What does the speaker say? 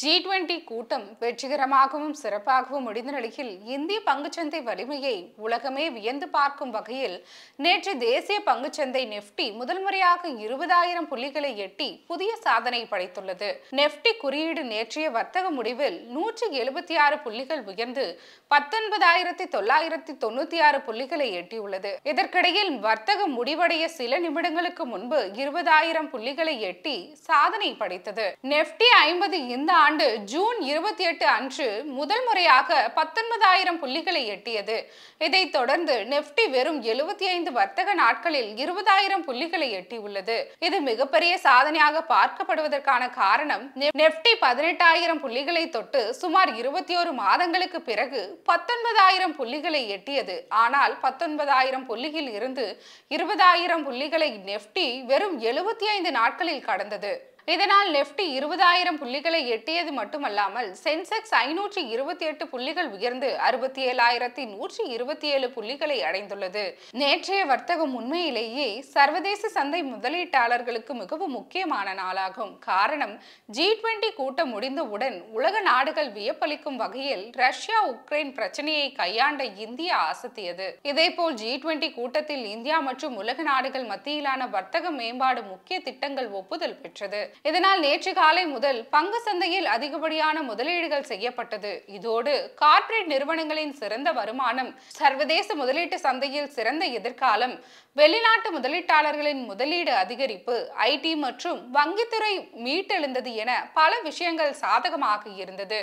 G twenty கூட்டம் வெற்றிகரமாகவும் சிறப்பாகவும் முடிந்த நிலையில் இந்திய பங்குச்சந்தை வலிமையை உலகமே வியந்து பார்க்கும் வகையில் நேற்று தேசிய பங்குச்சந்தை நெப்டி முதல் முறையாக இருபதாயிரம் புள்ளிகளை எட்டி புதிய சாதனை படைத்துள்ளது நெப்டி குறியீடு நேற்றைய வர்த்தக முடிவில் நூற்றி எழுபத்தி ஆறு புள்ளிகள் உயர்ந்து பத்தொன்பதாயிரத்தி தொள்ளாயிரத்தி தொண்ணூத்தி ஆறு புள்ளிகளை எட்டியுள்ளது இதற்கிடையில் வர்த்தகம் முடிவடைய சில நிமிடங்களுக்கு முன்பு இருபதாயிரம் புள்ளிகளை எட்டி சாதனை படைத்தது நெப்டி ஐம்பது இந்த ஆண்டு ஜூன் இருபத்தி எட்டு அன்று முதல் முறையாக பத்தொன்பதாயிரம் புள்ளிகளை எட்டியது இதைத் தொடர்ந்து நெப்டி வெறும் எழுபத்தி ஐந்து வர்த்தக நாட்களில் இருபதாயிரம் புள்ளிகளை எட்டியுள்ளது இது மிகப்பெரிய சாதனையாக பார்க்கப்படுவதற்கான காரணம் நெப்டி பதினெட்டாயிரம் புள்ளிகளை தொட்டு சுமார் இருபத்தி ஒரு மாதங்களுக்கு பிறகு பத்தொன்பதாயிரம் புள்ளிகளை எட்டியது ஆனால் பத்தொன்பதாயிரம் புள்ளியில் இருந்து இருபதாயிரம் புள்ளிகளை நெப்டி வெறும் எழுபத்தி ஐந்து நாட்களில் கடந்தது இதனால் நிப்டி இருபதாயிரம் புள்ளிகளை எட்டியது மட்டுமல்லாமல் சென்செக்ஸ் ஐநூற்றி இருபத்தி எட்டு புள்ளிகள் உயர்ந்து அறுபத்தி ஏழாயிரத்தி நூற்றி இருபத்தி ஏழு புள்ளிகளை அடைந்துள்ளது நேற்றைய வர்த்தகம் உண்மையிலேயே சர்வதேச சந்தை முதலீட்டாளர்களுக்கு மிகவும் முக்கியமான நாளாகும் காரணம் ஜி டுவெண்டி கூட்டம் முடிந்தவுடன் உலக நாடுகள் வியப்பளிக்கும் வகையில் ரஷ்யா உக்ரைன் பிரச்சனையை கையாண்ட இந்தியா அசத்தியது இதேபோல் ஜி டுவெண்டி கூட்டத்தில் இந்தியா மற்றும் உலக நாடுகள் மத்தியிலான வர்த்தக மேம்பாடு முக்கிய திட்டங்கள் ஒப்புதல் பெற்றது இதனால் நேற்று காலை முதல் பங்கு சந்தையில் அதிகப்படியான முதலீடுகள் செய்யப்பட்டது இதோடு கார்ப்பரேட் நிறுவனங்களின் சிறந்த வருமானம் சர்வதேச முதலீட்டு சந்தையில் சிறந்த எதிர்காலம் வெளிநாட்டு முதலீட்டாளர்களின் முதலீடு அதிகரிப்பு ஐடி மற்றும் வங்கித்துறை மீட்டெழுந்தது என பல விஷயங்கள் சாதகமாக இருந்தது